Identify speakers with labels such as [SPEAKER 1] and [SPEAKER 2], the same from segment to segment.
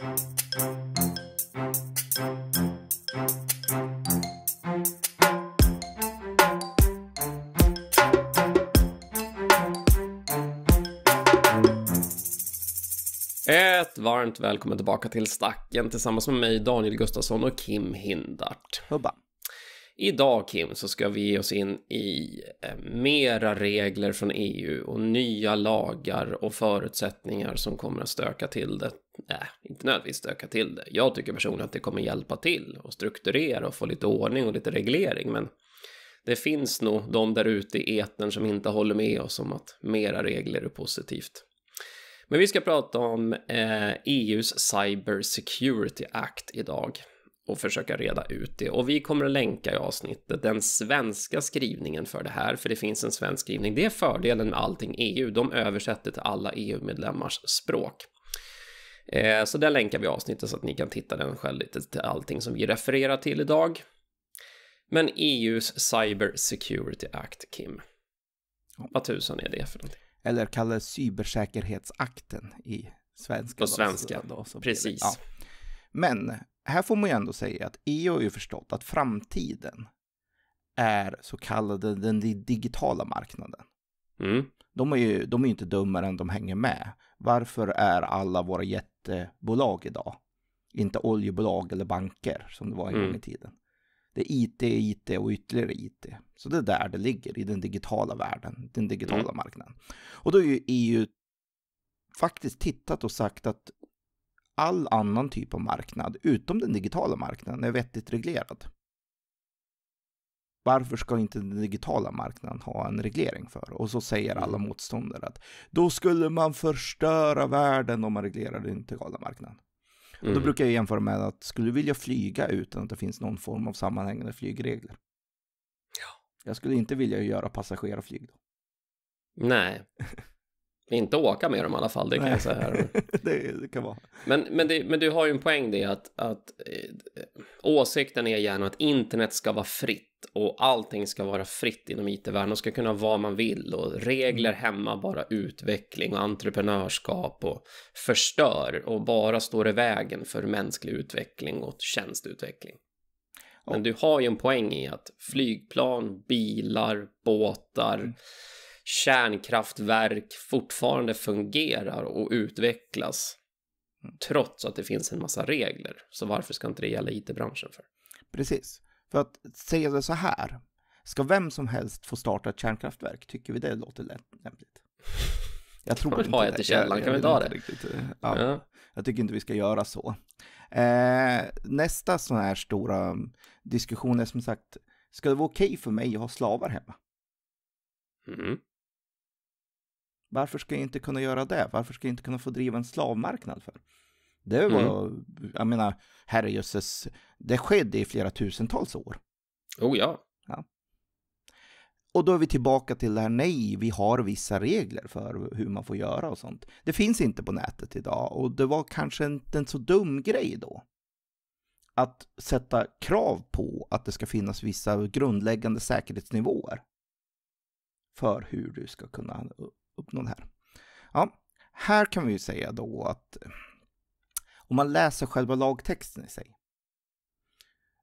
[SPEAKER 1] Ett varmt välkommen tillbaka till Stacken tillsammans med mig Daniel Gustafsson och Kim Hindart. Hubba. Idag Kim så ska vi ge oss in i eh, mera regler från EU och nya lagar och förutsättningar som kommer att stöka till det. Nej, inte nödvändigtvis stöka till det. Jag tycker personligen att det kommer hjälpa till och strukturera och få lite ordning och lite reglering, men det finns nog de där ute i etern som inte håller med oss om att mera regler är positivt. Men vi ska prata om eh, EUs Cyber Security Act idag och försöka reda ut det. Och vi kommer att länka i avsnittet den svenska skrivningen för det här, för det finns en svensk skrivning. Det är fördelen med allting EU, de översätter till alla EU-medlemmars språk. Eh, så där länkar vi avsnittet så att ni kan titta den själv lite till allting som vi refererar till idag. Men EUs Cyber Security Act, Kim. Vad
[SPEAKER 2] tusan är det för någonting? Eller kallas cybersäkerhetsakten i svenska. På svenska, då, så, då, precis. Ja. Men här får man ju ändå säga att EU har ju förstått att framtiden är så kallade den digitala marknaden. Mm. De är ju de är inte dummare än de hänger med. Varför är alla våra jättebolag idag inte oljebolag eller banker som det var en mm. gång i mm. tiden? Det är IT, IT och ytterligare IT. Så det är där det ligger i den digitala världen, den digitala mm. marknaden. Och då är ju EU faktiskt tittat och sagt att all annan typ av marknad, utom den digitala marknaden, är vettigt reglerad. Varför ska inte den digitala marknaden ha en reglering för? Och så säger alla mm. motståndare att då skulle man förstöra världen om man reglerar den digitala marknaden. Mm. Då brukar jag jämföra med att skulle du vilja flyga utan att det finns någon form av sammanhängande flygregler? Ja. Jag skulle inte vilja göra passagerarflyg då.
[SPEAKER 1] Nej. Inte åka med dem i alla fall, det kan Nej. jag säga. det, det, kan vara. Men, men, det, men, du har ju en poäng det att, att eh, åsikten är gärna att internet ska vara fritt och allting ska vara fritt inom it-världen. och ska kunna vara vad man vill och regler mm. hämmar bara utveckling och entreprenörskap och förstör och bara står i vägen för mänsklig utveckling och tjänstutveckling. Men du har ju en poäng i att flygplan, bilar, båtar, mm kärnkraftverk fortfarande fungerar och utvecklas mm. trots att det finns en massa regler. Så varför ska inte det gälla it-branschen för? Precis,
[SPEAKER 2] för att säga det så här, ska vem som helst få starta ett kärnkraftverk? Tycker vi det låter lämpligt? Jag tror kan inte ha det. Kan källan, kan vi ta det? Riktigt. Eh, ja, ja. Jag tycker inte vi ska göra så. Eh, nästa sån här stora diskussion är som sagt, ska det vara okej okay för mig att ha slavar hemma? Mm. Varför ska jag inte kunna göra det? Varför ska jag inte kunna få driva en slavmarknad för? Det var, mm. jag menar, herrejösses, det skedde i flera tusentals år. Oh ja. ja. Och då är vi tillbaka till det här, nej, vi har vissa regler för hur man får göra och sånt. Det finns inte på nätet idag och det var kanske inte en så dum grej då. Att sätta krav på att det ska finnas vissa grundläggande säkerhetsnivåer för hur du ska kunna uppnådd här. Ja, här kan vi ju säga då att eh, om man läser själva lagtexten i sig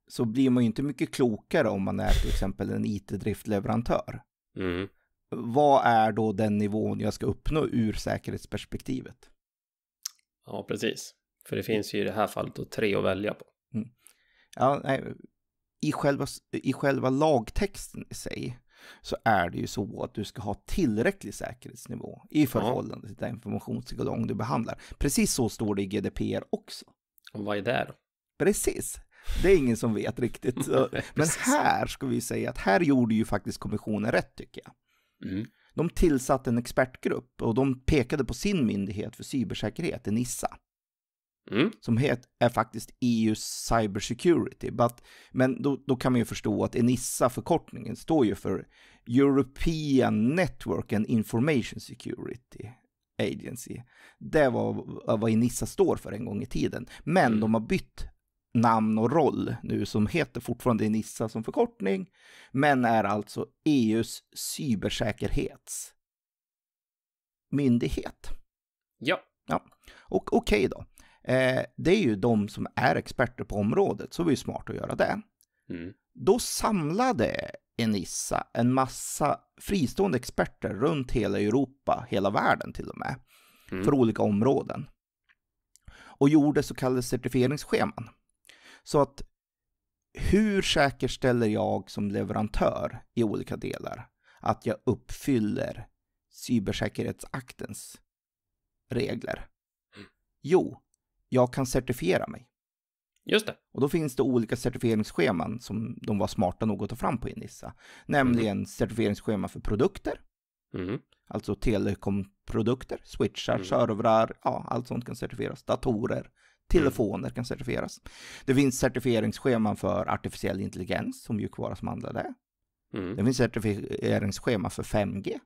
[SPEAKER 2] så blir man ju inte mycket klokare om man är till exempel en IT-driftleverantör. Mm. Vad är då den nivån jag ska uppnå ur säkerhetsperspektivet?
[SPEAKER 1] Ja, precis. För det finns ju i det här fallet då tre att välja på. Mm. Ja, nej, i,
[SPEAKER 2] själva, I själva lagtexten i sig så är det ju så att du ska ha tillräcklig säkerhetsnivå i förhållande till den informationskolong du behandlar. Precis så står det i GDPR också. Och vad är det då? Precis. Det är ingen som vet riktigt. Men här ska vi säga att här gjorde ju faktiskt kommissionen rätt tycker jag. Mm. De tillsatte en expertgrupp och de pekade på sin myndighet för cybersäkerhet, NISA. Mm. Som het, är faktiskt EU Cybersecurity. Men då, då, kan man ju förstå att ENISA, förkortningen, står ju för European Network and Information Security Agency. Det var vad ENISA står för en gång i tiden. Men mm. de har bytt namn och roll nu som heter fortfarande ENISA som förkortning, men är alltså EUs cybersäkerhetsmyndighet. Ja. ja. Och okej okay då. Eh, det är ju de som är experter på området, så det är ju smart att göra det. Mm. Då samlade Enissa en massa fristående experter runt hela Europa, hela världen till och med, mm. för olika områden. Och gjorde så kallade certifieringsscheman. Så att hur säkerställer jag som leverantör i olika delar att jag uppfyller cybersäkerhetsaktens regler? Mm. Jo, jag kan certifiera mig. Just det. Och då finns det olika certifieringsscheman som de var smarta nog att ta fram på Inissa. Nämligen mm. certifieringsschema för produkter. Mm. Alltså telekomprodukter, switchar, mm. servrar, ja, allt sånt kan certifieras. Datorer, telefoner mm. kan certifieras. Det finns certifieringsscheman för artificiell intelligens, som mjukvara som handlar det. Mm. Det finns certifieringsschema för 5G,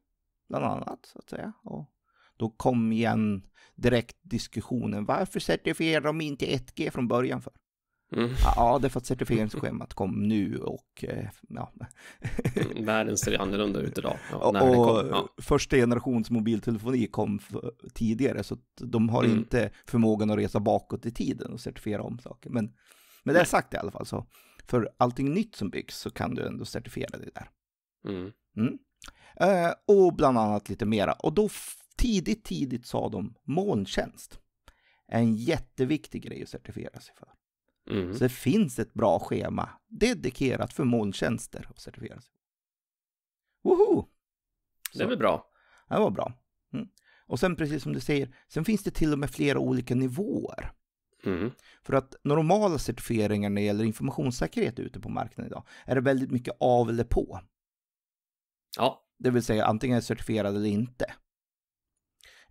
[SPEAKER 2] bland annat, så att säga. Och då kom igen direkt diskussionen. Varför certifierar de inte 1G från början för? Mm. Ja, det är för att certifieringsschemat kom nu
[SPEAKER 1] och eh, ja. Mm, världen ser annorlunda ut idag. Ja, när och kom, ja.
[SPEAKER 2] första generations mobiltelefoni kom tidigare så de har mm. inte förmågan att resa bakåt i tiden och certifiera om saker. Men med det sagt i alla fall så, för allting nytt som byggs så kan du ändå certifiera det där. Mm. Uh, och bland annat lite mera. Och då tidigt, tidigt sa de molntjänst. En jätteviktig grej att certifiera sig för. Mm. Så det finns ett bra schema dedikerat för molntjänster att certifiera sig. Woho! Det är väl bra? Det var bra. Mm. Och sen precis som du säger, sen finns det till och med flera olika nivåer. Mm. För att normala certifieringar när det gäller informationssäkerhet ute på marknaden idag är det väldigt mycket av eller på. Ja. Det vill säga antingen är certifierad eller inte.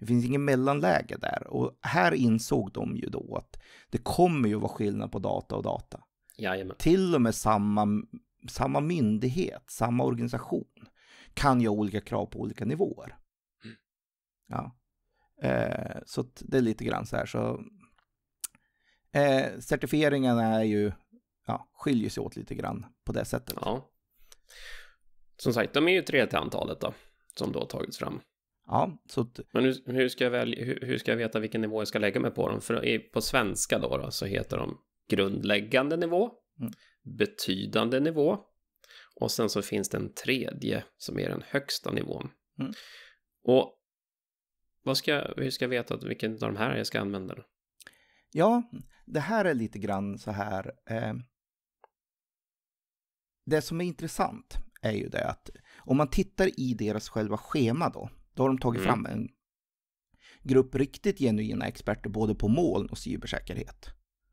[SPEAKER 2] Det finns ingen mellanläge där. Och här insåg de ju då att det kommer ju vara skillnad på data och data. Jajamän. Till och med samma, samma myndighet, samma organisation kan ju ha olika krav på olika nivåer. Mm. Ja. Eh, så det är lite grann så här. Så, eh, certifieringarna är ju, ja, skiljer sig åt lite grann på det sättet.
[SPEAKER 1] Ja. Som sagt, de är ju tre till antalet då, som då tagits fram. Ja, så Men hur, hur ska jag välja, hur, hur, ska jag veta vilken nivå jag ska lägga mig på dem? För på svenska då, då så heter de grundläggande nivå, mm. betydande nivå och sen så finns det en tredje som är den högsta nivån. Mm. Och vad ska, hur ska jag veta vilken av de här jag ska använda? Då?
[SPEAKER 2] Ja, det här är lite grann så här. Eh, det som är intressant är ju det att om man tittar i deras själva schema då, då har de tagit mm. fram en grupp riktigt genuina experter både på moln och cybersäkerhet.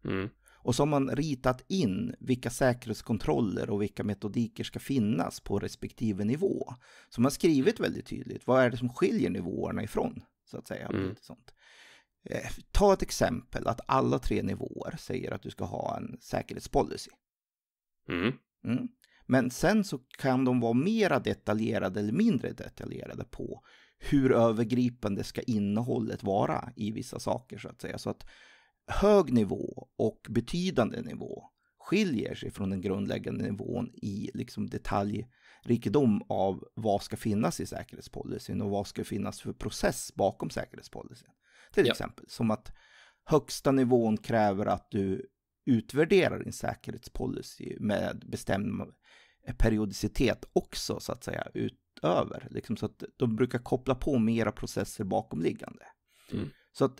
[SPEAKER 2] Mm. Och så har man ritat in vilka säkerhetskontroller och vilka metodiker ska finnas på respektive nivå. Så man har skrivit väldigt tydligt, vad är det som skiljer nivåerna ifrån? Så att säga. Mm. Sånt. Eh, ta ett exempel att alla tre nivåer säger att du ska ha en säkerhetspolicy. Mm. Mm. Men sen så kan de vara mera detaljerade eller mindre detaljerade på hur övergripande ska innehållet vara i vissa saker så att säga. Så att hög nivå och betydande nivå skiljer sig från den grundläggande nivån i liksom detaljrikedom av vad ska finnas i säkerhetspolicyn och vad ska finnas för process bakom säkerhetspolicyn. Till ja. exempel som att högsta nivån kräver att du utvärderar din säkerhetspolicy med bestämd periodicitet också så att säga utöver. Liksom, så att de brukar koppla på mera processer bakomliggande. Mm. Så att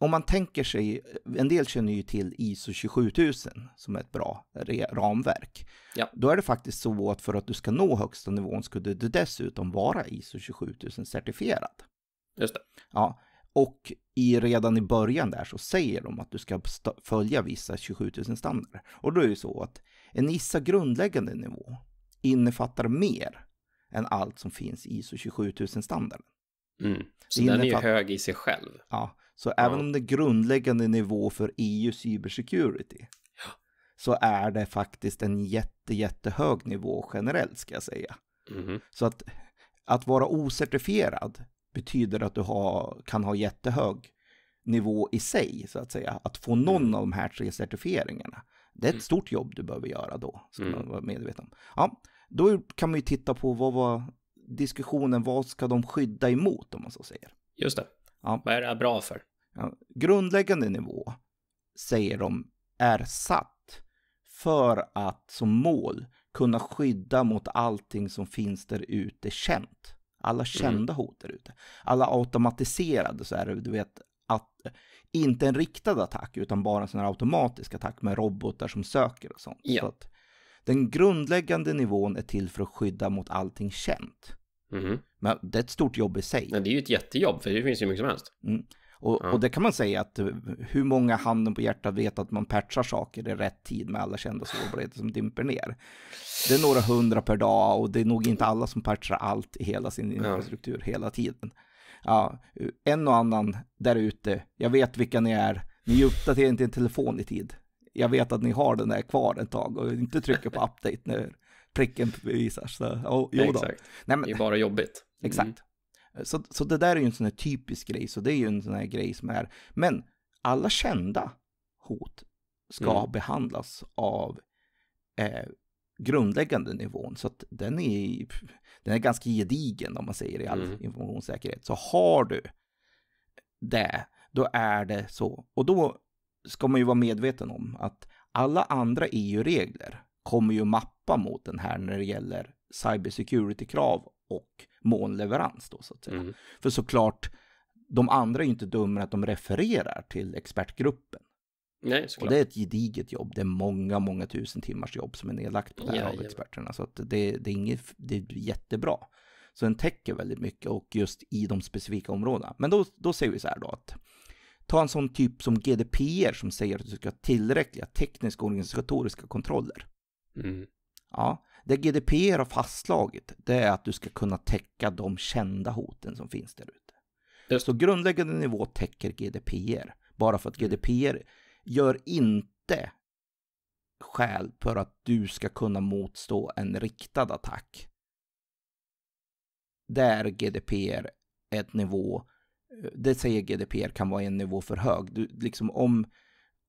[SPEAKER 2] om man tänker sig, en del känner ju till ISO 27000 som är ett bra ramverk. Ja. Då är det faktiskt så att för att du ska nå högsta nivån skulle du dessutom vara ISO 27000 certifierad. Just det. Ja, och i, redan i början där så säger de att du ska följa vissa 27000 standarder. Och då är det ju så att en ISA grundläggande nivå innefattar mer än allt som finns i ISO 27000-standarden.
[SPEAKER 1] Mm. Så den är ju hög i sig själv. Ja, så ja. även om det är
[SPEAKER 2] grundläggande nivå för EU cybersecurity ja. så är det faktiskt en jätte, jättehög nivå generellt ska jag säga. Mm. Så att, att vara ocertifierad betyder att du har, kan ha jättehög nivå i sig så att säga. Att få någon mm. av de här tre certifieringarna det är ett mm. stort jobb du behöver göra då, ska mm. man vara medveten om. Ja, då kan man ju titta på vad var diskussionen, vad ska de skydda emot om man så säger. Just det.
[SPEAKER 1] Ja. Vad är det här bra för?
[SPEAKER 2] Ja, grundläggande nivå säger de är satt för att som mål kunna skydda mot allting som finns där ute känt. Alla mm. kända mm. hot där ute. Alla automatiserade så är det, du vet, att, inte en riktad attack, utan bara en sån här automatisk attack med robotar som söker och sånt. Ja. Så att den grundläggande nivån är till för att skydda mot allting känt. Mm. Men det är ett stort jobb
[SPEAKER 1] i sig. Men det är ju ett jättejobb, för det finns ju mycket som helst.
[SPEAKER 2] Mm. Och, ja. och, det kan man säga att eh, hur många handen på hjärtat vet att man patchar saker i rätt tid med alla kända sårbarheter som dimper ner. Det är några hundra per dag och det är nog inte alla som patchar allt i hela sin infrastruktur ja. hela tiden ja, en och annan där ute, jag vet vilka ni är, ni uppdaterar inte en telefon i tid. Jag vet att ni har den där kvar ett tag och inte trycker på update när pricken visar. Så, oh, jo då. Exakt.
[SPEAKER 1] Nej, men, det är bara jobbigt.
[SPEAKER 2] Mm. Exakt. Så, så det där är ju en sån här typisk grej, så det är ju en sån här grej som är, men alla kända hot ska mm. behandlas av eh, grundläggande nivån. Så att den är, den är ganska gedigen om man säger i all mm. informationssäkerhet. Så har du det, då är det så. Och då ska man ju vara medveten om att alla andra EU-regler kommer ju mappa mot den här när det gäller cybersecurity-krav och månleverans då så att säga. Mm. För såklart, de andra är ju inte dumma att de refererar till expertgruppen. Nej, såklart. Och det är ett gediget jobb. Det är många, många tusen timmars jobb som är nedlagt på det här ja, av experterna. Så att det, det, är inget, det är jättebra. Så den täcker väldigt mycket och just i de specifika områdena. Men då, då säger vi så här då att ta en sån typ som GDPR som säger att du ska ha tillräckliga tekniska och organisatoriska kontroller. Mm. Ja, det GDPR har fastslagit det är att du ska kunna täcka de kända hoten som finns där ute. Så grundläggande nivå täcker GDPR. Bara för att mm. GDPR gör inte skäl för att du ska kunna motstå en riktad attack. Där GDPR ett nivå, eh, det säger GDPR kan vara en nivå för hög. Du, liksom om,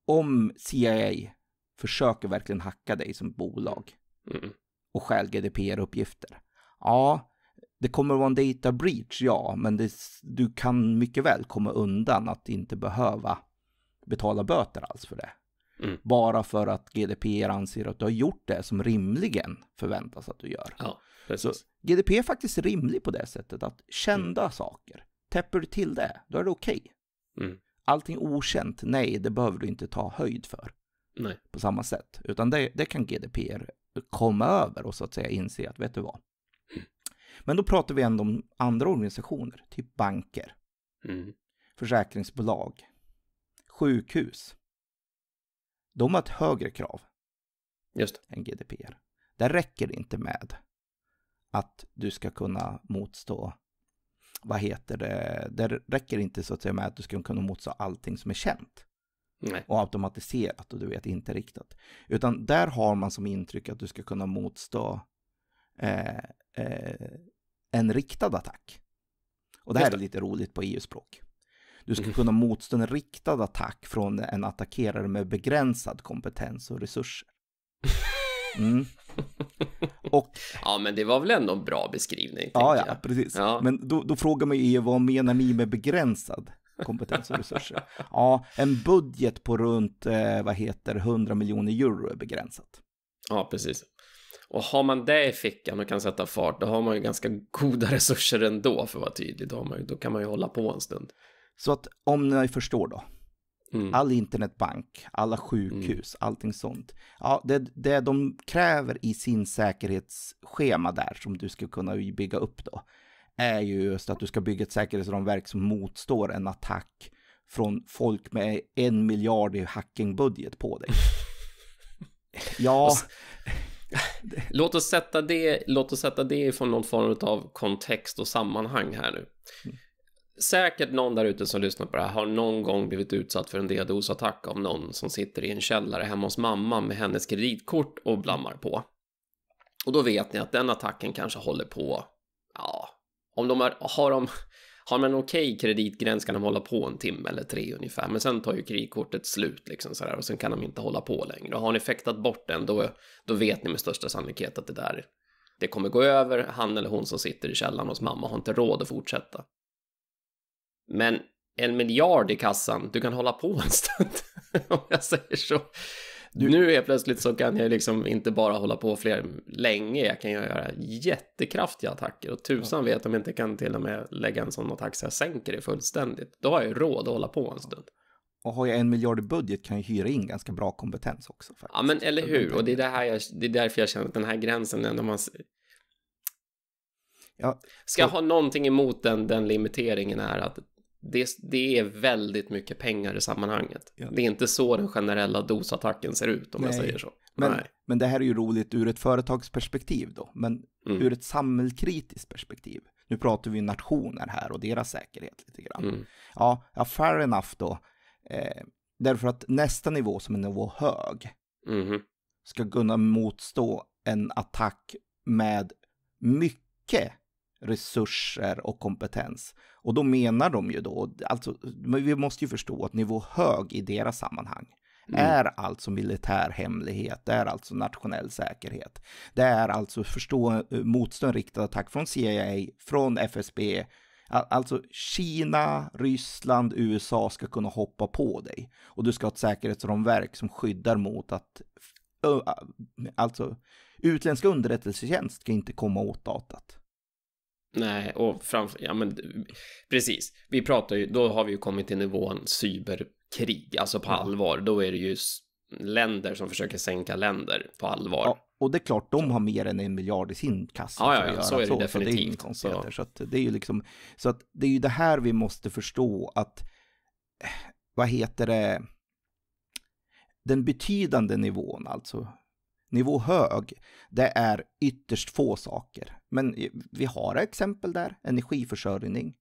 [SPEAKER 2] om CIA försöker verkligen hacka dig som bolag mm. mm. och stjäl GDPR-uppgifter. Ja, det kommer vara en data breach, ja, men det, du kan mycket väl komma undan att inte behöva betala böter alls för det. Mm. Bara för att GDPR anser att du har gjort det som rimligen förväntas att du gör. Ja, Så GDPR är faktiskt rimlig på det sättet att kända mm. saker, täpper du till det, då är det okej. Okay. Mm. Allting okänt, nej, det behöver du inte ta höjd för. Nej. På samma sätt, utan det, det, kan GDPR komma över och så att säga inse att, vet du vad? Mm. Men då pratar vi ändå om andra organisationer, typ banker, mm. försäkringsbolag, sjukhus, de har ett högre krav Just. än GDPR. Där räcker det inte med att du ska kunna motstå, vad heter det, där räcker det inte så att säga med att du ska kunna motstå allting som är känt. Nej. Och automatiserat och du vet inte riktat. Utan där har man som intryck att du ska kunna motstå eh, eh, en riktad attack. Och det här är lite roligt på EU-språk. Du ska kunna motstå en riktad attack från en attackerare med begränsad kompetens och resurser. Mm. Och,
[SPEAKER 1] ja, men det var väl ändå en bra beskrivning? Ja, ja, precis. Ja. Men
[SPEAKER 2] då, då frågar man ju vad menar ni med begränsad kompetens och resurser? ja, en budget på runt, eh, vad heter 100 miljoner euro är begränsat.
[SPEAKER 1] Ja, precis. Och har man det i fickan och kan sätta fart, då har man ju ganska goda resurser ändå för att vara tydlig. Då, man, då kan man ju hålla på en stund. Så att om ni förstår då. Mm. All
[SPEAKER 2] internetbank, alla sjukhus, mm. allting sånt. Ja, det, det de kräver i sin säkerhetsschema där som du ska kunna bygga upp då är ju just att du ska bygga ett säkerhetsramverk som motstår en attack från folk med en miljard i hackingbudget på dig. ja.
[SPEAKER 1] Låt oss, sätta det, låt oss sätta det ifrån någon form av kontext och sammanhang här nu. Mm säkert någon där ute som lyssnar på det här har någon gång blivit utsatt för en DDoS-attack av någon som sitter i en källare hemma hos mamma med hennes kreditkort och blammar på. Och då vet ni att den attacken kanske håller på, ja, om de är, har de, har man en okej okay kreditgräns kan de hålla på en timme eller tre ungefär, men sen tar ju kreditkortet slut liksom sådär och sen kan de inte hålla på längre. Och har ni fäktat bort den, då, då vet ni med största sannolikhet att det där, det kommer gå över, han eller hon som sitter i källaren hos mamma har inte råd att fortsätta. Men en miljard i kassan, du kan hålla på en stund. om jag säger så. Du... Nu är plötsligt så kan jag liksom inte bara hålla på fler länge, jag kan göra jättekraftiga attacker och tusan vet om jag inte kan till och med lägga en sån attack så jag sänker det fullständigt. Då har jag ju råd att hålla på en stund.
[SPEAKER 2] Och har jag en miljard i budget kan jag hyra in ganska bra kompetens också. Faktiskt. Ja, men
[SPEAKER 1] eller hur? Och det är, det, här jag, det är därför jag känner att den här gränsen, när man... Ja, Ska så... ha någonting emot den, den limiteringen är att det, det är väldigt mycket pengar i sammanhanget. Ja. Det är inte så den generella dosattacken ser ut om Nej. jag säger så. Men, Nej.
[SPEAKER 2] men det här är ju roligt ur ett företagsperspektiv då, men mm. ur ett samhällskritiskt perspektiv. Nu pratar vi nationer här och deras säkerhet lite grann. Mm. Ja, ja, fair enough då. Eh, därför att nästa nivå som är nivå hög mm. ska kunna motstå en attack med mycket resurser och kompetens. Och då menar de ju då, alltså, men vi måste ju förstå att nivå hög i deras sammanhang mm. är alltså militär hemlighet, det är alltså nationell säkerhet. Det är alltså förstå eh, motstånd riktad attack från CIA, från FSB, Alltså Kina, Ryssland, USA ska kunna hoppa på dig och du ska ha ett säkerhetsramverk som skyddar mot att alltså utländska underrättelsetjänst ska inte komma åt datat.
[SPEAKER 1] Nej, och framför, ja men precis. Vi pratar ju, då har vi ju kommit till nivån cyberkrig, alltså på allvar. Då är det ju länder som försöker sänka länder på allvar. Ja,
[SPEAKER 2] och det är klart, de har mer än en miljard i sin kassa. Ja, ja, ja, så är det så, definitivt. Så det är inga Så, så det är ju liksom, så att det är ju det här vi måste förstå att, eh, vad heter det, den betydande nivån alltså, nivå hög, det är ytterst få saker. Men vi har exempel där, energiförsörjning,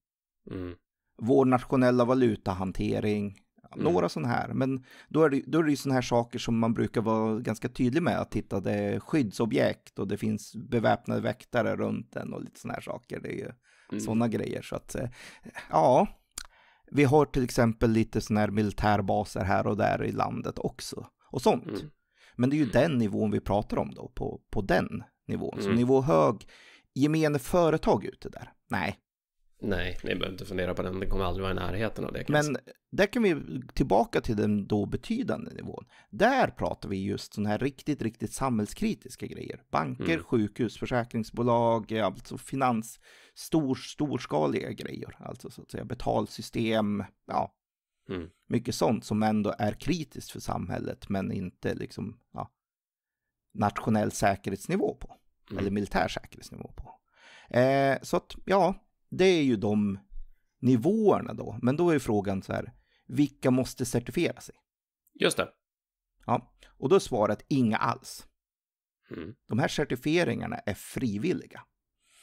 [SPEAKER 2] mm. vår nationella valutahantering, mm. några sådana här. Men då är, det, ju sådana här saker som man brukar vara ganska tydlig med, att titta det är skyddsobjekt och det finns beväpnade väktare runt den och lite sådana här saker. Det är ju mm. sådana grejer. Så att, eh, ja, vi har till exempel lite sådana här militärbaser här och där i landet också och sånt. Mm. Men det är ju mm. den nivån vi pratar om då, på, på den nivån. Mm. Så nivå hög, gemene företag ute där, nej.
[SPEAKER 1] Nej, ni behöver inte fundera på den, det kommer aldrig vara i närheten av det. Kanske. Men
[SPEAKER 2] där kan vi tillbaka till den då betydande nivån. Där pratar vi just sådana här riktigt, riktigt samhällskritiska grejer. Banker, mm. sjukhus, försäkringsbolag, eh, alltså finans, stor, storskaliga grejer. Alltså så att säga betalsystem, ja, Mm. Mycket sånt som ändå är kritiskt för samhället men inte liksom ja, nationell säkerhetsnivå på. Mm. Eller militär säkerhetsnivå på. Eh, så att ja, det är ju de nivåerna då. Men då är frågan så här, vilka måste certifiera sig? Just det. Ja, och då är svaret inga alls. Mm. De här certifieringarna är frivilliga.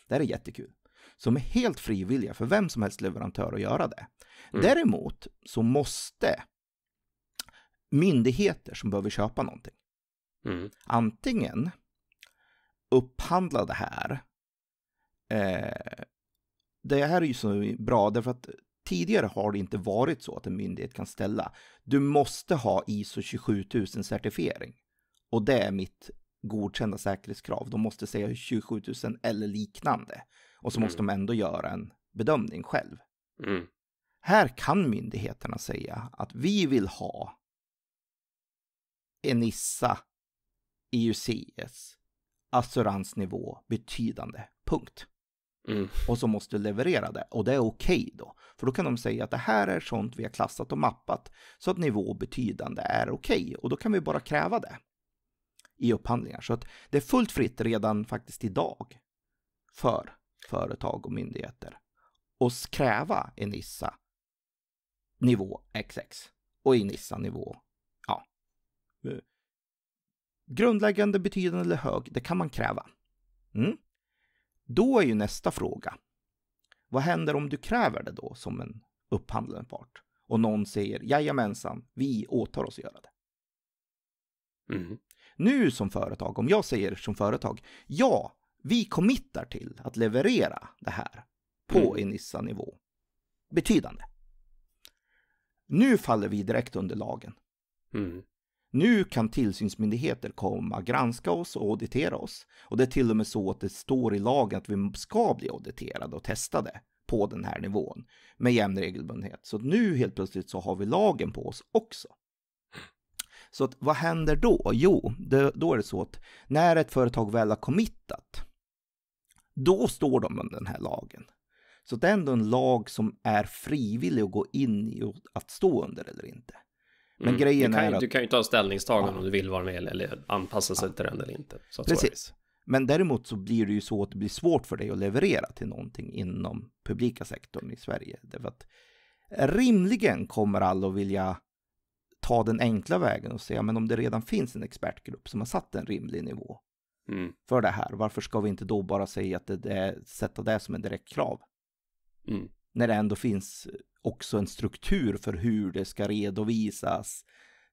[SPEAKER 2] Det här är jättekul som är helt frivilliga för vem som helst leverantör att göra det. Mm. Däremot så måste myndigheter som behöver köpa någonting mm. antingen upphandla det här. Eh, det här är ju så bra därför att tidigare har det inte varit så att en myndighet kan ställa. Du måste ha ISO 27000 certifiering och det är mitt godkända säkerhetskrav. De måste säga 27000 eller liknande och så måste mm. de ändå göra en bedömning själv. Mm. Här kan myndigheterna säga att vi vill ha Enissa EUCS assuransnivå betydande, punkt. Mm. Och så måste du leverera det och det är okej okay då. För då kan de säga att det här är sånt vi har klassat och mappat så att nivå betydande är okej okay. och då kan vi bara kräva det i upphandlingar. Så att det är fullt fritt redan faktiskt idag för företag och myndigheter och kräva en Nissa nivå XX och i Nissa nivå, ja. Eh, grundläggande, betydande eller hög, det kan man kräva. Mm. Då är ju nästa fråga. Vad händer om du kräver det då som en upphandlande part? Och någon säger jajamensan, vi åtar oss att göra det. Mm. Nu som företag, om jag säger som företag, ja, vi committar till att leverera det här på mm. Enissa-nivå. Betydande. Nu faller vi direkt under lagen. Mm. Nu kan tillsynsmyndigheter komma, granska oss och auditera oss. Och det är till och med så att det står i lagen att vi ska bli auditerade och testade på den här nivån med jämn regelbundenhet. Så nu helt plötsligt så har vi lagen på oss också. Så att, vad händer då? Jo, det, då är det så att när ett företag väl har committat då står de under den här lagen. Så det är ändå en lag som är frivillig att gå in i och att stå under eller inte. Men mm, grejen kan, är att... Du
[SPEAKER 1] kan ju ta ställningstagande ja. om du vill vara med eller anpassa sig ja. till den eller inte. Precis.
[SPEAKER 2] Men däremot så blir det ju så att det blir svårt för dig att leverera till någonting inom publika sektorn i Sverige. Därför att rimligen kommer alla att vilja ta den enkla vägen och säga, men om det redan finns en expertgrupp som har satt en rimlig nivå, mm. för det här. Varför ska vi inte då bara säga att det, är sätta det som en direkt krav? Mm. När det ändå finns också en struktur för hur det ska redovisas,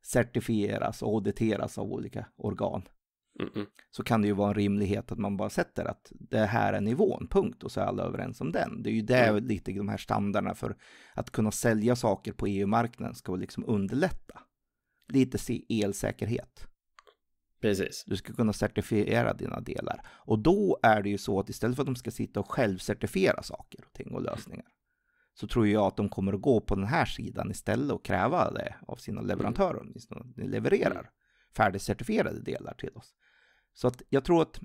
[SPEAKER 2] certifieras och auditeras av olika organ. Mm så kan det ju vara en rimlighet att man bara sätter att det här är nivån, punkt, och så är alla överens om den. Det är ju det mm. lite de här standarderna för att kunna sälja saker på EU-marknaden ska liksom underlätta. Lite elsäkerhet. Precis. Du ska kunna certifiera dina delar. Och då är det ju så att istället för att de ska sitta och självcertifiera saker och ting och lösningar, så tror jag att de kommer att gå på den här sidan istället och kräva det av sina mm. leverantörer, mm. åtminstone de levererar färdigcertifierade delar till oss. Så att jag tror att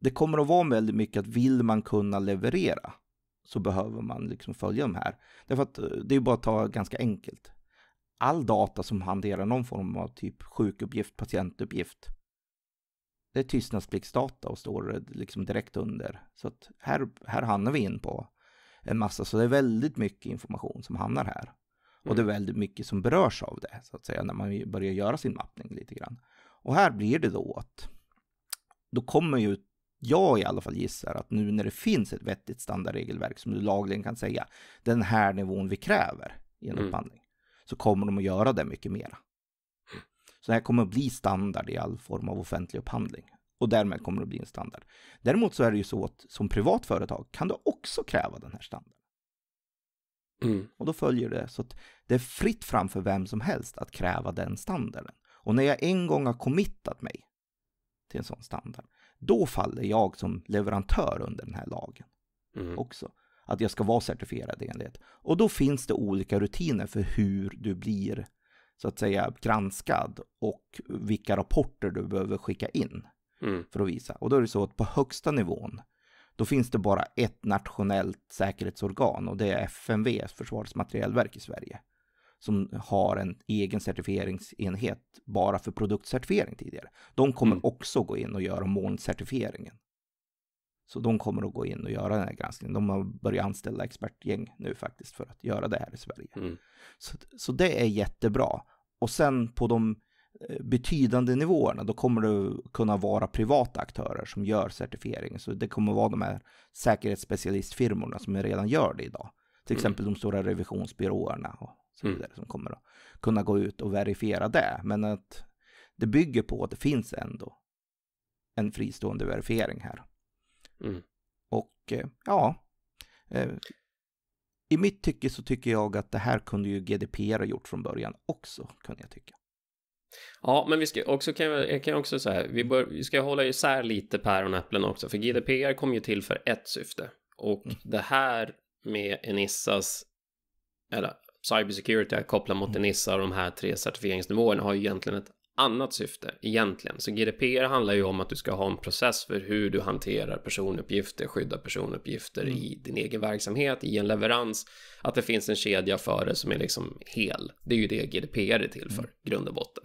[SPEAKER 2] det kommer att vara väldigt mycket att vill man kunna leverera så behöver man liksom följa de här. Därför att eh, det är bara att ta ganska enkelt all data som hanterar någon form av typ sjukuppgift, patientuppgift. Det är tystnadspliktsdata och står liksom direkt under. Så att här, här hamnar vi in på en massa, så det är väldigt mycket information som hamnar här. Och det är mm. väldigt mycket som berörs av det, så att säga, när man börjar göra sin mappning lite grann. Och här blir det då att, då kommer ju jag i alla fall gissar att nu när det finns ett vettigt standardregelverk som du lagligen kan säga, den här nivån vi kräver i en mm. upphandling så kommer de att göra det mycket mera. Så det här kommer att bli standard i all form av offentlig upphandling och därmed kommer det att bli en standard. Däremot så är det ju så att som privat företag kan du också kräva den här standarden. Mm. Och då följer det så att det är fritt fram för vem som helst att kräva den standarden. Och när jag en gång har committat mig till en sån standard, då faller jag som leverantör under den här lagen mm. också att jag ska vara certifierad enhet. Och då finns det olika rutiner för hur du blir så att säga granskad och vilka rapporter du behöver skicka in mm. för att visa. Och då är det så att på högsta nivån då finns det bara ett nationellt säkerhetsorgan och det är FMV, Försvarets materielverk i Sverige, som har en egen certifieringsenhet bara för produktcertifiering tidigare. De kommer mm. också gå in och göra molncertifieringen. Så de kommer att gå in och göra den här granskningen. De har börjat anställa expertgäng nu faktiskt för att göra det här i Sverige. Mm. Så, så det är jättebra. Och sen på de eh, betydande nivåerna, då kommer det kunna vara privata aktörer som gör certifiering. Så det kommer vara de här säkerhetsspecialistfirmorna som redan gör det idag. Till mm. exempel de stora revisionsbyråerna och så mm. vidare som kommer att kunna gå ut och verifiera det. Men att det bygger på att det finns ändå en fristående verifiering här. Mm. Och eh, ja, eh, i mitt tycke så tycker jag att det här kunde ju GDPR ha gjort från början också, kunde jag tycka.
[SPEAKER 1] Ja, men vi ska också, kan jag, kan också säga, vi, bör, vi ska hålla isär lite päron och äpplen också, för GDPR kom ju till för ett syfte. Och mm. det här med Enissas, eller cybersecurity kopplat mot mm. Enissa och de här tre certifieringsnivåerna har ju egentligen ett annat syfte egentligen. Så GDPR handlar ju om att du ska ha en process för hur du hanterar personuppgifter, skyddar personuppgifter mm. i din egen verksamhet, i en leverans. Att det finns en kedja för det som är liksom hel. Det är ju det GDPR är till för, mm. grund och botten.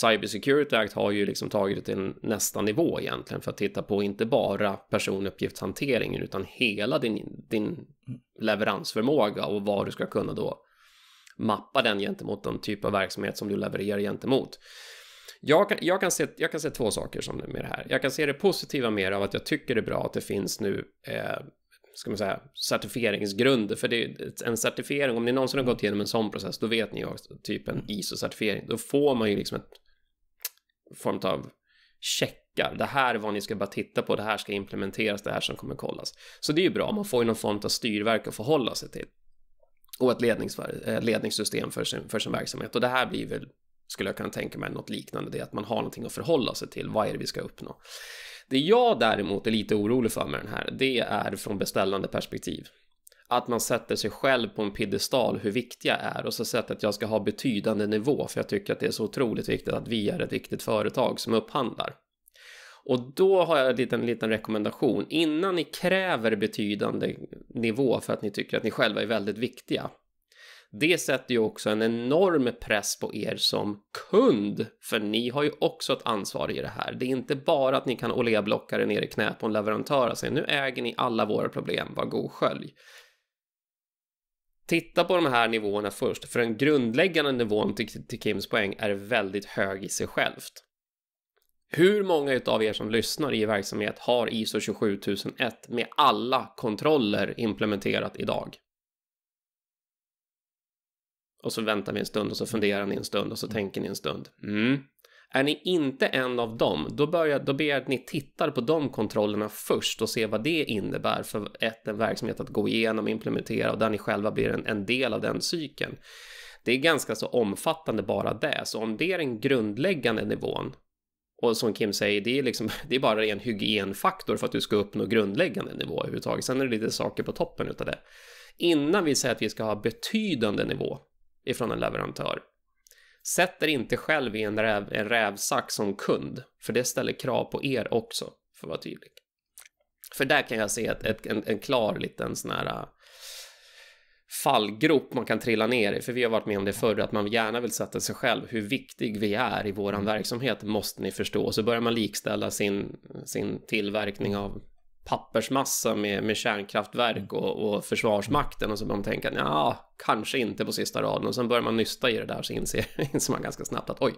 [SPEAKER 1] Cybersecurity Act har ju liksom tagit det till nästa nivå egentligen för att titta på inte bara personuppgiftshanteringen utan hela din, din mm. leveransförmåga och vad du ska kunna då mappa den gentemot den typ av verksamhet som du levererar gentemot. Jag kan, jag, kan se, jag kan se två saker som med det här. Jag kan se det positiva mer av att jag tycker det är bra att det finns nu eh, ska man säga, certifieringsgrunder. För det är en certifiering, om ni någonsin har gått igenom en sån process, då vet ni ju typ en mm. ISO-certifiering. Då får man ju liksom ett form av checkar. Det här är vad ni ska bara titta på, det här ska implementeras, det här som kommer kollas. Så det är ju bra, man får ju någon form av styrverk att förhålla sig till och ett eh, ledningssystem för sin, för sin verksamhet. Och det här blir väl, skulle jag kunna tänka mig, något liknande. Det är att man har någonting att förhålla sig till. Vad är det vi ska uppnå? Det jag däremot är lite orolig för med den här, det är från beställande perspektiv. Att man sätter sig själv på en piedestal hur viktiga är och så sätter att jag ska ha betydande nivå för jag tycker att det är så otroligt viktigt att vi är ett viktigt företag som upphandlar. Och då har jag en liten, liten rekommendation. Innan ni kräver betydande nivå för att ni tycker att ni själva är väldigt viktiga. Det sätter ju också en enorm press på er som kund, för ni har ju också ett ansvar i det här. Det är inte bara att ni kan oleablocka det ner i knät på en leverantör och säga nu äger ni alla våra problem, var god skölj. Titta på de här nivåerna först, för den grundläggande nivån till, till Kims poäng är väldigt hög i sig självt. Hur många av er som lyssnar i verksamhet har ISO 27001 med alla kontroller implementerat idag? Och så väntar vi en stund och så funderar ni en stund och så tänker ni en stund. Mm. Är ni inte en av dem, då, börjar, då ber jag att ni tittar på de kontrollerna först och ser vad det innebär för ett, en verksamhet att gå igenom, implementera och där ni själva blir en, en del av den cykeln. Det är ganska så omfattande bara det, så om det är den grundläggande nivån och som Kim säger, det är, liksom, det är bara en hygienfaktor för att du ska uppnå grundläggande nivå överhuvudtaget. Sen är det lite saker på toppen utav det. Innan vi säger att vi ska ha betydande nivå ifrån en leverantör, sätt er inte själv i en, räv, en rävsax som kund, för det ställer krav på er också, för att vara tydlig. För där kan jag se ett, ett en, en, klar liten sån här fallgrop man kan trilla ner i, för vi har varit med om det förr, att man gärna vill sätta sig själv, hur viktig vi är i våran mm. verksamhet måste ni förstå. Så börjar man likställa sin, sin tillverkning av pappersmassa med, med kärnkraftverk mm. och, och försvarsmakten och så börjar man tänka, ja, kanske inte på sista raden och sen börjar man nysta i det där så inser, inser man ganska snabbt att oj,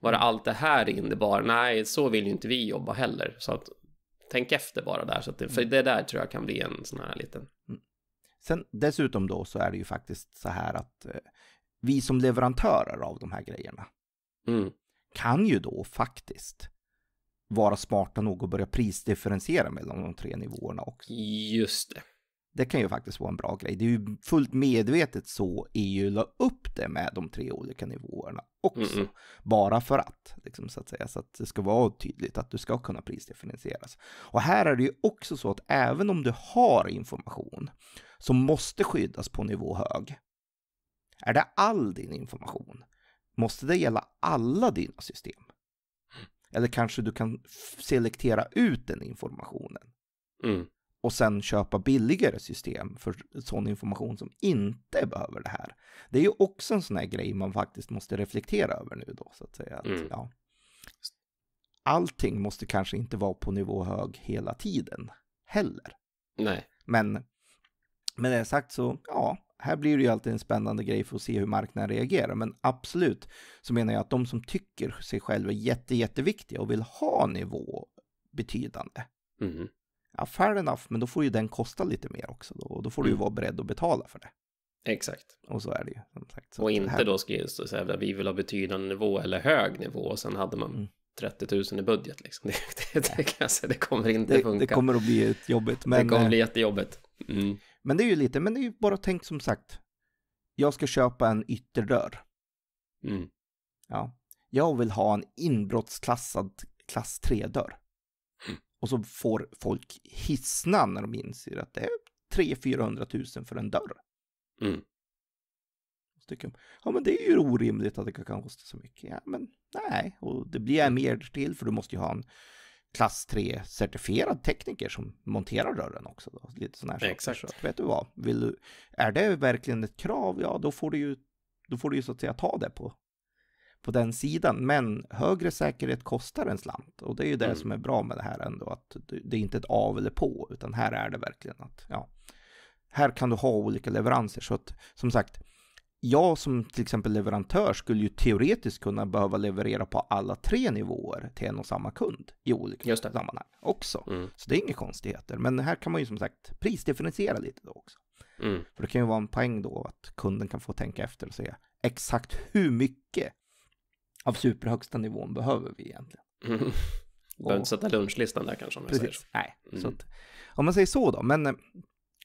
[SPEAKER 1] var det mm. allt det här innebar, nej, så vill ju inte vi jobba heller. Så att tänk efter bara där, så att det, för det där tror jag kan bli en sån här liten Sen
[SPEAKER 2] dessutom då så är det ju faktiskt så här att eh, vi som leverantörer av de här grejerna mm. kan ju då faktiskt vara smarta nog att börja prisdifferentiera mellan de tre nivåerna också. Just det. Det kan ju faktiskt vara en bra grej. Det är ju fullt medvetet så EU la upp det med de tre olika nivåerna också. Mm. Bara för att, liksom, så att säga, så att det ska vara tydligt att du ska kunna prisdifferentieras. Och här är det ju också så att även om du har information som måste skyddas på nivå hög, är det all din information? Måste det gälla alla dina system? Mm. Eller kanske du kan selektera ut den informationen. Mm och sen köpa billigare system för sån information som inte behöver det här. Det är ju också en sån här grej man faktiskt måste reflektera över nu då, så att säga. Att, mm. ja, allting måste kanske inte vara på nivå hög hela tiden heller. Nej. Men med det sagt så, ja, här blir det ju alltid en spännande grej för att se hur marknaden reagerar. Men absolut så menar jag att de som tycker sig själva är jätte, jätteviktiga och vill ha nivå betydande, mm ja, fair enough, men då får ju den kosta lite mer också då, och då får du ju mm. vara beredd att betala för det. Exakt. Och så är det ju. Sagt,
[SPEAKER 1] och inte här... då skrivs det här, vi vill ha betydande nivå eller hög nivå och sen hade man mm. 30 000 i budget liksom. Det, det, det, alltså, det kommer inte det, funka. Det kommer att bli ett jobbigt. Men... Det kommer bli eh, jättejobbigt. Mm.
[SPEAKER 2] Men det är ju lite, men det är ju bara tänkt som sagt. Jag ska köpa en ytterdörr. Mm. Ja. Jag vill ha en inbrottsklassad klass 3-dörr. Mm. Och så får folk hissna när de inser att det är 300-400 000 för en dörr. Mm. Så tycker de, ja men det är ju orimligt att det kan kosta så mycket. Ja men nej, och det blir mm. mer till för du måste ju ha en klass 3-certifierad tekniker som monterar dörren också. Då. Lite sådana här Exakt. saker. Så att, vet du vad, Vill du, är det verkligen ett krav, ja då får du ju, då får du ju så att säga ta det på på den sidan. Men högre säkerhet kostar en slant och det är ju det mm. som är bra med det här ändå, att det är inte ett av eller på, utan här är det verkligen att ja, här kan du ha olika leveranser. Så att som sagt, jag som till exempel leverantör skulle ju teoretiskt kunna behöva leverera på alla tre nivåer till en och samma kund i olika sammanhang också. Mm. Så det är inga konstigheter. Men här kan man ju som sagt prisdifferentiera lite då också. Mm. För det kan ju vara en poäng då att kunden kan få tänka efter och säga exakt hur mycket av superhögsta nivån behöver vi egentligen. Mm. Behöver inte sätta
[SPEAKER 1] lunchlistan där kanske om jag säger så. Nej, mm. så att,
[SPEAKER 2] om man säger så då, men eh,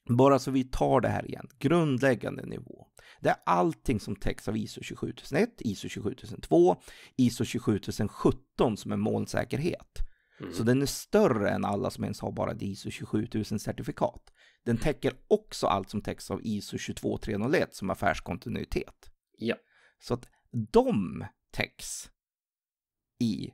[SPEAKER 2] bara så vi tar det här igen, grundläggande nivå. Det är allting som täcks av ISO 27001, ISO 27002, ISO 27017 som är molnsäkerhet. Mm. Så den är större än alla som ens har bara ett ISO 27000-certifikat. Den täcker också allt som täcks av ISO 22301 som affärskontinuitet. Ja. Så att de täcks i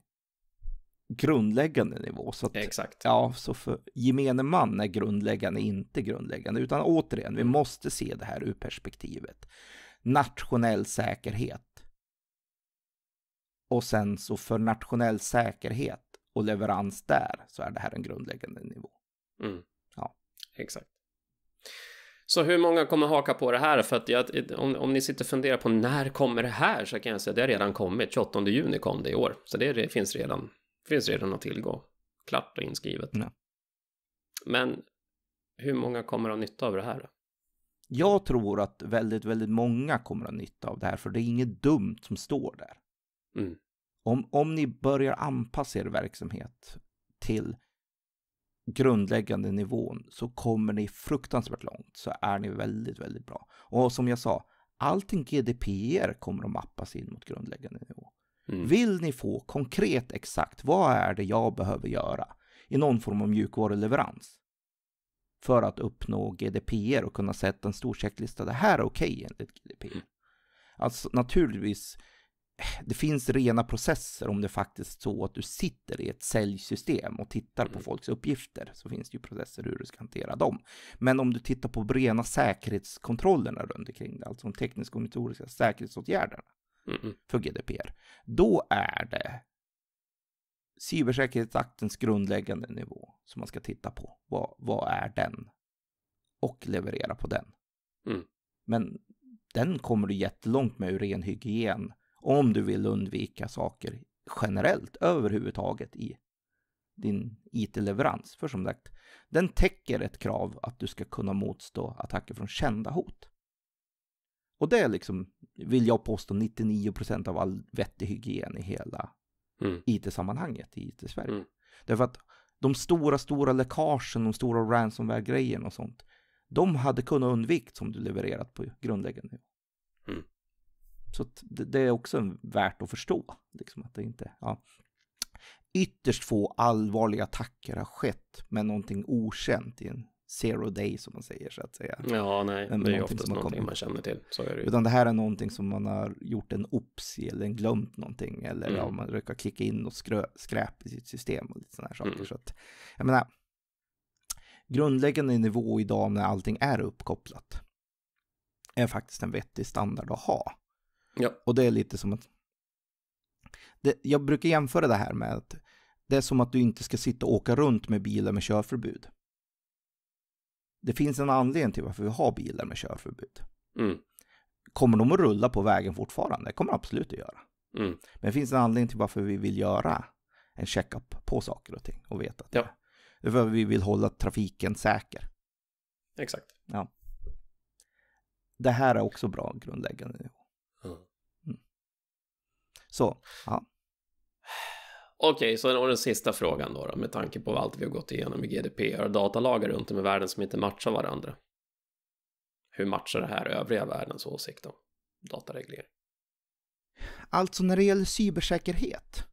[SPEAKER 2] grundläggande nivå. Så att, Exakt. Ja, så för gemene man är grundläggande inte grundläggande, utan återigen, vi mm. måste se det här ur perspektivet. Nationell säkerhet. Och sen så för nationell säkerhet och leverans där så är det här en grundläggande nivå. Mm. Ja. Exakt.
[SPEAKER 1] Så hur många kommer haka på det här? För att jag, om, om ni sitter och funderar på när kommer det här så kan jag säga att det har redan kommit. 28 juni kom det i år. Så det, det finns, redan, finns redan att tillgå. Klart och inskrivet. Nej. Men hur många kommer att ha nytta av det här?
[SPEAKER 2] Jag tror att väldigt, väldigt många kommer att ha nytta av det här, för det är inget dumt som står där. Mm. Om, om ni börjar anpassa er verksamhet till grundläggande nivån så kommer ni fruktansvärt långt så är ni väldigt, väldigt bra. Och som jag sa, allting GDPR kommer att mappas in mot grundläggande nivå. Mm. Vill ni få konkret exakt vad är det jag behöver göra i någon form av mjukvaruleverans för att uppnå GDPR och kunna sätta en stor checklista. Det här är okej okay enligt GDPR. Alltså naturligtvis det finns rena processer om det faktiskt så att du sitter i ett säljsystem och tittar på mm. folks uppgifter så finns det ju processer hur du ska hantera dem. Men om du tittar på rena säkerhetskontrollerna runt omkring det, alltså de tekniska och metodiska säkerhetsåtgärderna mm. för GDPR, då är det cybersäkerhetsaktens grundläggande nivå som man ska titta på. Vad, vad är den? Och leverera på den. Mm. Men den kommer du jättelångt med ur ren hygien om du vill undvika saker generellt överhuvudtaget i din IT-leverans. För som sagt, den täcker ett krav att du ska kunna motstå attacker från kända hot. Och det är liksom, vill jag påstå, 99% procent av all vettig hygien i hela mm. IT-sammanhanget i IT-Sverige. Mm. Därför att de stora, stora läckagen, de stora ransomware-grejerna och sånt, de hade kunnat undvikas om du levererat på grundläggande nivå. Mm. Så det är också värt att förstå. Liksom att det inte, ja. Ytterst få allvarliga attacker har skett med någonting okänt i en zero day som man säger så att säga. Ja, nej, men det är oftast som någonting man känner till. Så är det Utan det här är någonting som man har gjort en ops i eller glömt någonting eller mm. ja, man råkar klicka in något skrö, skräp i sitt system och lite sådana här saker. Mm. Så att, jag menar, grundläggande nivå idag när allting är uppkopplat är faktiskt en vettig standard att ha. Ja. Och det är lite som att... Det, jag brukar jämföra det här med att det är som att du inte ska sitta och åka runt med bilar med körförbud. Det finns en anledning till varför vi har bilar med körförbud. Mm. Kommer de att rulla på vägen fortfarande? Det kommer de absolut att göra. Mm. Men det finns en anledning till varför vi vill göra en checkup på saker och ting och veta att ja. det är för att vi vill hålla trafiken säker. Exakt. Ja. Det här är också bra grundläggande nivå. Så, ja.
[SPEAKER 1] Okej, okay, så den sista frågan då, då, med tanke på allt vi har gått igenom med GDPR och datalagar runt om i världen som inte matchar varandra. Hur matchar det här övriga världens åsikt om datareglering?
[SPEAKER 2] Alltså när det gäller cybersäkerhet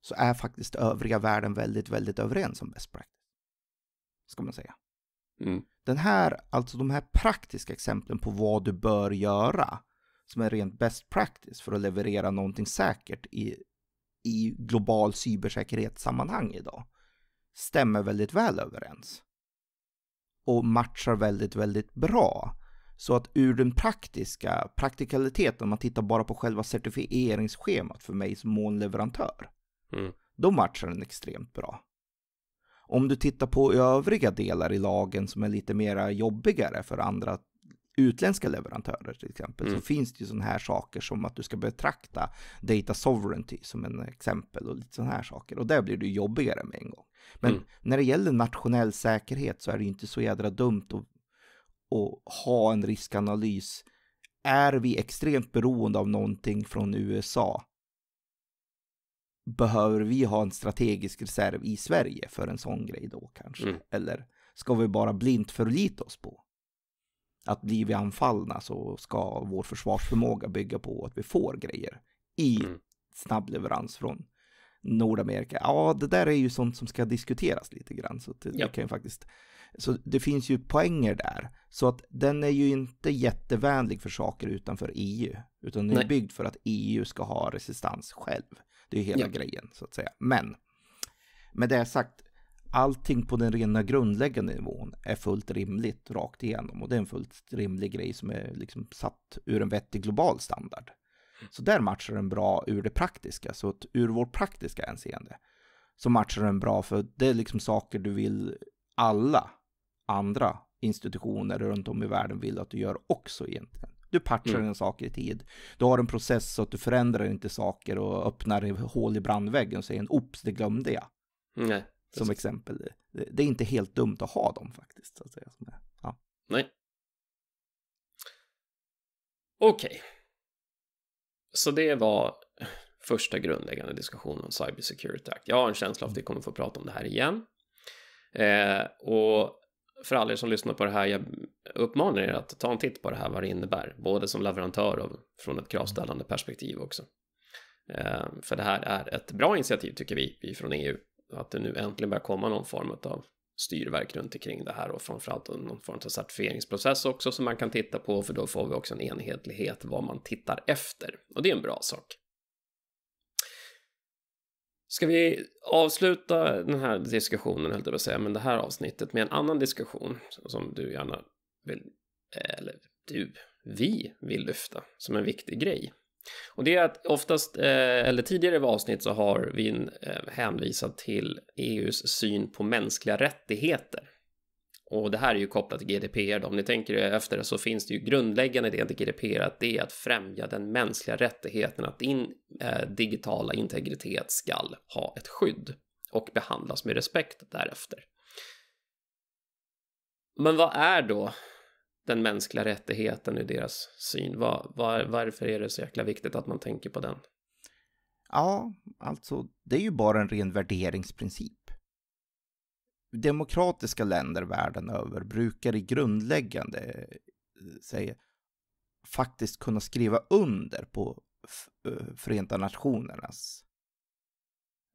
[SPEAKER 2] så är faktiskt övriga världen väldigt, väldigt överens om best practice. Ska man säga. Mm. Den här, alltså de här praktiska exemplen på vad du bör göra som är rent best practice för att leverera någonting säkert i, i global cybersäkerhetssammanhang idag stämmer väldigt väl överens. Och matchar väldigt, väldigt bra. Så att ur den praktiska praktikaliteten, om man tittar bara på själva certifieringsschemat för mig som molnleverantör, mm. då matchar den extremt bra. Om du tittar på övriga delar i lagen som är lite mera jobbigare för andra att utländska leverantörer till exempel, mm. så finns det ju sådana här saker som att du ska betrakta data sovereignty som en exempel och lite sådana här saker. Och där blir det jobbigare med en gång. Men mm. när det gäller nationell säkerhet så är det ju inte så jädra dumt att, att ha en riskanalys. Är vi extremt beroende av någonting från USA? Behöver vi ha en strategisk reserv i Sverige för en sån grej då kanske? Mm. Eller ska vi bara blint förlita oss på? att blir vi anfallna så ska vår försvarsförmåga bygga på att vi får grejer i mm. snabb leverans från Nordamerika. Ja, det där är ju sånt som ska diskuteras lite grann. Så det, ja. kan ju faktiskt... Så det finns ju poänger där. Så att den är ju inte jättevänlig för saker utanför EU. Utan den är Nej. byggd för att EU ska ha resistans själv. Det är ju hela ja. grejen så att säga. Men med det sagt, allting på den rena grundläggande nivån är fullt rimligt rakt igenom och det är en fullt rimlig grej som är liksom satt ur en vettig global standard. Så där matchar den bra ur det praktiska, så att ur vårt praktiska hänseende så matchar den bra för det är liksom saker du vill alla andra institutioner runt om i världen vill att du gör också egentligen. Du patchar mm. en sak i tid. Du har en process så att du förändrar inte saker och öppnar hål i brandväggen och säger en ops, det glömde jag. Nej. Precis. som exempel. Det är inte helt dumt att ha dem faktiskt. Så att säga. Ja.
[SPEAKER 1] Nej. Okej. Okay. Så det var första grundläggande diskussionen om Cyber Security Act. Jag har en känsla av att vi kommer få prata om det här igen. Eh, och för alla er som lyssnar på det här, jag uppmanar er att ta en titt på det här, vad det innebär, både som leverantör och från ett kravställande perspektiv också. Eh, för det här är ett bra initiativ tycker vi, vi från EU att det nu äntligen börjar komma någon form av styrverk runt omkring det här och framförallt någon form av certifieringsprocess också som man kan titta på för då får vi också en enhetlighet vad man tittar efter och det är en bra sak. Ska vi avsluta den här diskussionen, höll jag på att säga, men det här avsnittet med en annan diskussion som du gärna vill, eller du, vi vill lyfta som en viktig grej. Och det är att oftast, eh, eller tidigare i avsnitt så har vi eh, hänvisat till EUs syn på mänskliga rättigheter. Och det här är ju kopplat till GDPR då. om ni tänker efter så finns det ju grundläggande idén till GDPR att det är att främja den mänskliga rättigheten att din eh, digitala integritet skall ha ett skydd och behandlas med respekt därefter. Men vad är då den mänskliga rättigheten i deras syn? Var, var, varför är det så jäkla viktigt att man tänker på den?
[SPEAKER 2] Ja, alltså det är ju bara en ren värderingsprincip. Demokratiska länder världen över brukar i grundläggande eh, säger, faktiskt kunna skriva under på eh, Förenta Nationernas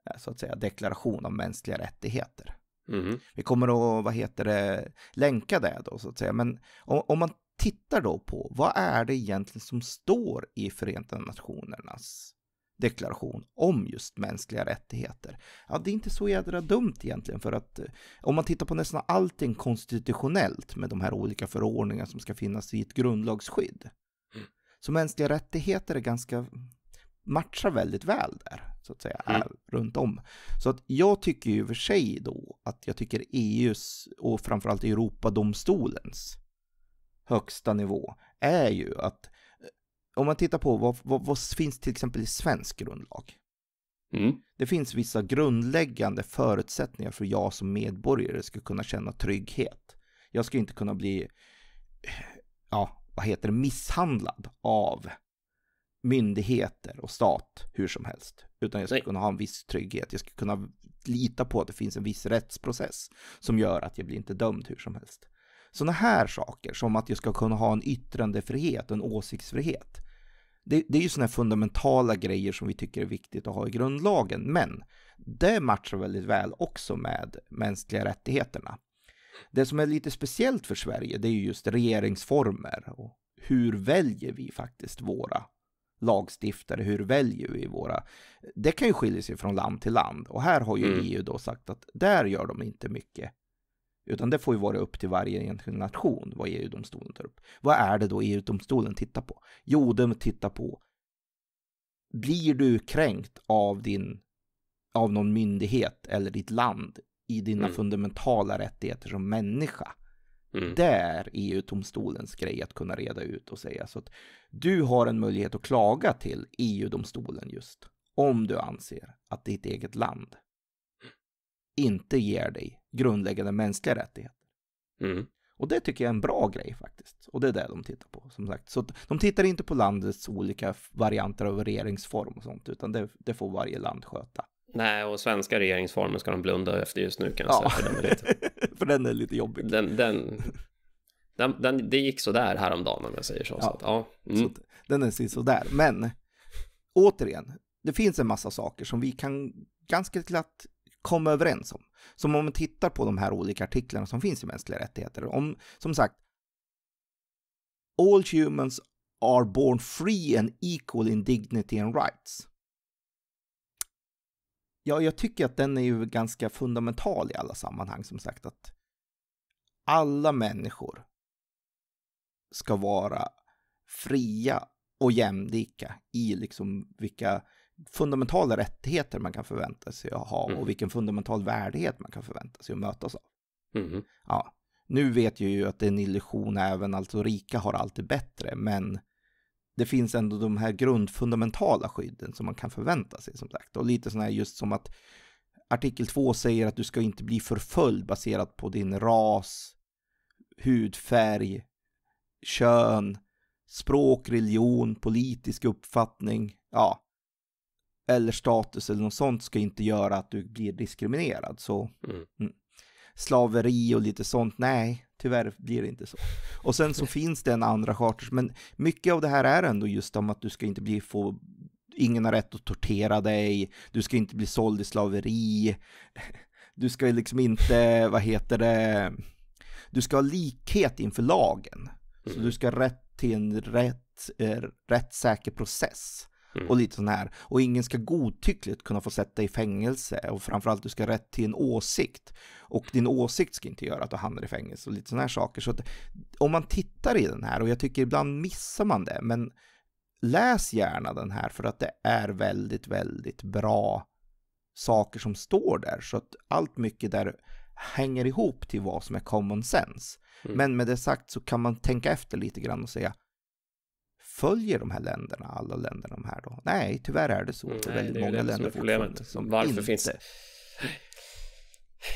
[SPEAKER 2] eh, så att säga, deklaration om mänskliga rättigheter. Mm. Vi kommer att, vad heter det, länka det då så att säga. Men om, om man tittar då på vad är det egentligen som står i Förenta Nationernas deklaration om just mänskliga rättigheter. Ja, det är inte så jädra dumt egentligen för att eh, om man tittar på nästan allting konstitutionellt med de här olika förordningar som ska finnas i ett grundlagsskydd. Mm. Så mänskliga rättigheter är ganska matchar väldigt väl där, så att säga, mm. runt om. Så att jag tycker ju för sig då att jag tycker EUs och framförallt Europadomstolens högsta nivå är ju att eh, om man tittar på vad, vad, vad finns till exempel i svensk grundlag? Mm. Det finns vissa grundläggande förutsättningar för jag som medborgare ska kunna känna trygghet. Jag ska inte kunna bli, eh, ja, vad heter det, misshandlad av myndigheter och stat hur som helst. Utan jag ska Nej. kunna ha en viss trygghet. Jag ska kunna lita på att det finns en viss rättsprocess som gör att jag blir inte dömd hur som helst. Sådana här saker, som att jag ska kunna ha en yttrandefrihet, en åsiktsfrihet. Det, det är ju sådana fundamentala grejer som vi tycker är viktigt att ha i grundlagen, men det matchar väldigt väl också med mänskliga rättigheterna. Det som är lite speciellt för Sverige, det är ju just regeringsformer och hur väljer vi faktiskt våra lagstiftare hur väljer vi våra... Det kan ju skilja sig från land till land och här har ju mm. EU då sagt att där gör de inte mycket. Utan det får ju vara upp till varje enskild nation vad EU-domstolen tar upp. Vad är det då EU-domstolen tittar på? Jo, den tittar på blir du kränkt av din av någon myndighet eller ditt land i dina mm. fundamentala rättigheter som människa? Mm. Där EU-domstolens grej att kunna reda ut och säga så att du har en möjlighet att klaga till EU-domstolen just om du anser att ditt eget land inte ger dig grundläggande mänskliga rättigheter. Mm. Och det tycker jag är en bra grej faktiskt. Och det är det de tittar på, som sagt. Så de tittar inte på landets olika varianter av regeringsform och sånt, utan det, det får varje land sköta.
[SPEAKER 1] Nej, och svenska regeringsformen ska de blunda efter just nu kan jag ja. säga. För den, lite... för den är lite jobbig. Den, den, den, den, det gick sådär häromdagen om jag säger så. Ja. så, att, ja. Mm. så
[SPEAKER 2] den är sådär, men återigen, det finns en massa saker som vi kan ganska glatt komma överens om. Som om man tittar på de här olika artiklarna som finns i mänskliga rättigheter. Om, som sagt, all humans are born free and equal in dignity and rights ja, jag tycker att den är ju ganska fundamental i alla sammanhang som sagt att alla människor ska vara fria och jämlika i liksom vilka fundamentala rättigheter man kan förvänta sig att ha mm. och vilken fundamental värdighet man kan förvänta sig att mötas av. Mm. Ja. Nu vet jag ju att det är en illusion även, alltså rika har alltid bättre, men det finns ändå de här grundfundamentala skydden som man kan förvänta sig som sagt. Och lite sådana här just som att artikel 2 säger att du ska inte bli förföljd baserat på din ras, hudfärg, kön, språk, religion, politisk uppfattning, ja, eller status eller något sånt ska inte göra att du blir diskriminerad. Så, mm. Mm slaveri och lite sånt. Nej, tyvärr blir det inte så. Och sen så finns det en andra charter, men mycket av det här är ändå just om att du ska inte bli få Ingen har rätt att tortera dig, du ska inte bli såld i slaveri, du ska liksom inte, vad heter det, du ska ha likhet inför lagen. Så du mm. ska ha rätt till en rätt, eh, rättssäker process. Mm. Och lite sån här. Och ingen ska godtyckligt kunna få sätta i fängelse. Och framförallt du ska ha rätt till en åsikt. Och din åsikt ska inte göra att du hamnar i fängelse. Och lite såna här saker. Så att, om man tittar i den här, och jag tycker ibland missar man det. Men läs gärna den här för att det är väldigt, väldigt bra saker som står där. Så att allt mycket där hänger ihop till vad som är common sense. Mm. Men med det sagt så kan man tänka efter lite grann och säga följer de här länderna, alla länderna de här då? Nej, tyvärr är det så. Mm, det är väldigt det är många länder fortfarande som Varför inte... finns
[SPEAKER 1] det?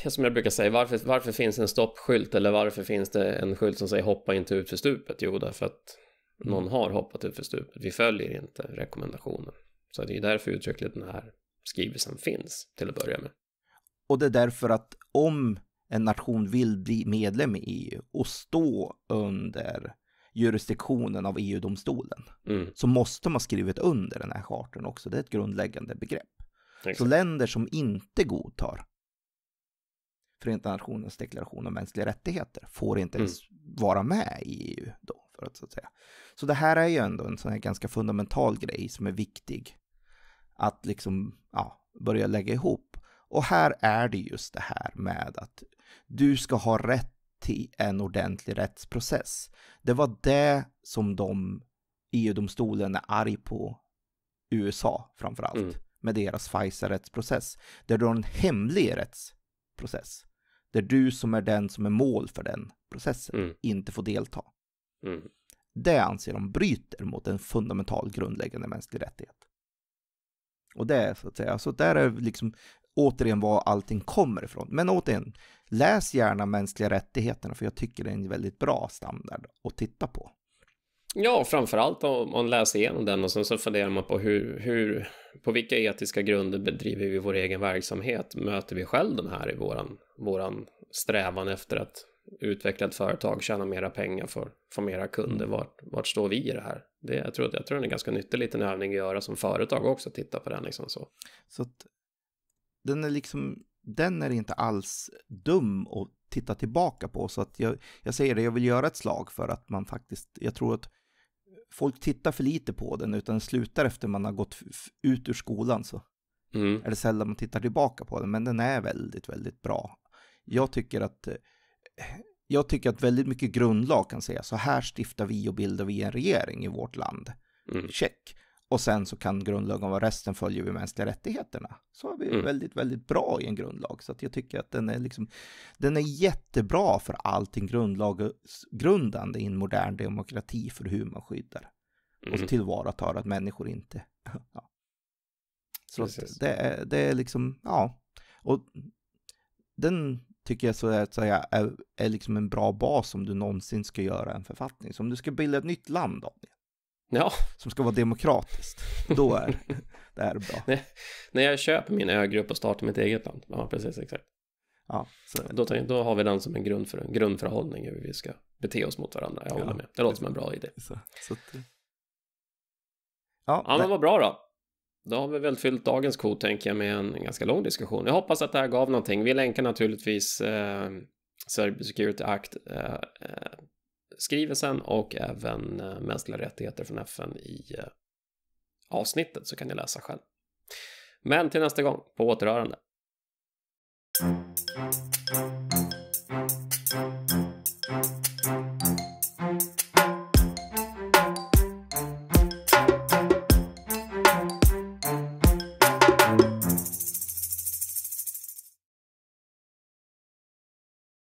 [SPEAKER 1] Som jag brukar säga, varför, varför finns en stoppskylt eller varför finns det en skylt som säger hoppa inte ut för stupet? Jo, därför att mm. någon har hoppat ut för stupet. Vi följer inte rekommendationen. Så det är därför uttryckligen den här skrivelsen finns till att börja med.
[SPEAKER 2] Och det är därför att om en nation vill bli medlem i EU och stå under jurisdiktionen av EU-domstolen mm. så måste man skrivit under den här chartern också. Det är ett grundläggande begrepp. Exakt. Så länder som inte godtar Förenta Nationernas deklaration om mänskliga rättigheter får inte mm. ens vara med i EU då, för att, så att säga. Så det här är ju ändå en sån här ganska fundamental grej som är viktig att liksom, ja, börja lägga ihop. Och här är det just det här med att du ska ha rätt till en ordentlig rättsprocess. Det var det som de EU-domstolen är arg på USA framförallt mm. med deras FISA-rättsprocess. Där du har en hemlig rättsprocess. Där du som är den som är mål för den processen mm. inte får delta. Mm. Det anser de bryter mot en fundamental grundläggande mänsklig rättighet. Och det är så att säga, så där är liksom återigen var allting kommer ifrån. Men återigen, läs gärna mänskliga rättigheterna för jag tycker det är en väldigt bra standard att titta på.
[SPEAKER 1] Ja, framförallt om man läser igenom den och sen så funderar man på hur, hur, på vilka etiska grunder bedriver vi vår egen verksamhet? Möter vi själv den här i våran, våran strävan efter att utveckla ett företag, tjäna mera pengar, för, få mera kunder? Mm. Vart, vart står vi i det här? Det, jag, tror, jag tror den är en ganska nyttig liten övning att göra som företag också, titta på den liksom så.
[SPEAKER 2] Så den är liksom, den är inte alls dum att titta tillbaka på. Så att jag, jag säger det, jag vill göra ett slag för att man faktiskt, jag tror att folk tittar för lite på den, utan slutar efter man har gått ut ur skolan så mm. är det sällan man tittar tillbaka på den, men den är väldigt, väldigt bra. Jag tycker att eh, jag tycker att väldigt mycket grundlag kan säga så här stiftar vi och bildar vi en regering i vårt land. Mm. Check. Och sen så kan grundlagen vara resten följer vi mänskliga rättigheterna. Så är vi mm. väldigt, väldigt bra i en grundlag. Så att jag tycker att den är liksom, den är jättebra för allting grundlagsgrundande i en modern demokrati för hur man skyddar mm. och tillvaratar att människor inte. ja. Så det är, det är liksom, ja. Och den tycker jag så att säga är, är liksom en bra bas om du någonsin ska göra en författning. Så om du ska bilda ett nytt land, Daniel, ja. som ska vara demokratiskt, då är det här bra.
[SPEAKER 1] När, när jag köper min ögrupp och startar mitt eget land, ja precis exakt. Ja, då, tar, då, har vi den som en grund för, grundförhållning hur vi ska bete oss mot varandra. Jag ja, håller med. Det låter som en bra idé. Så, så att... Eh. Ja, ja men vad bra då. Då har vi väl fyllt dagens kvot tänker jag med en ganska lång diskussion. Jag hoppas att det här gav någonting. Vi länkar naturligtvis eh, Cyber Security Act eh, eh skrivelsen och även eh, mänskliga rättigheter från FN i eh, avsnittet så kan ni läsa själv. Men till nästa gång, på återhörande.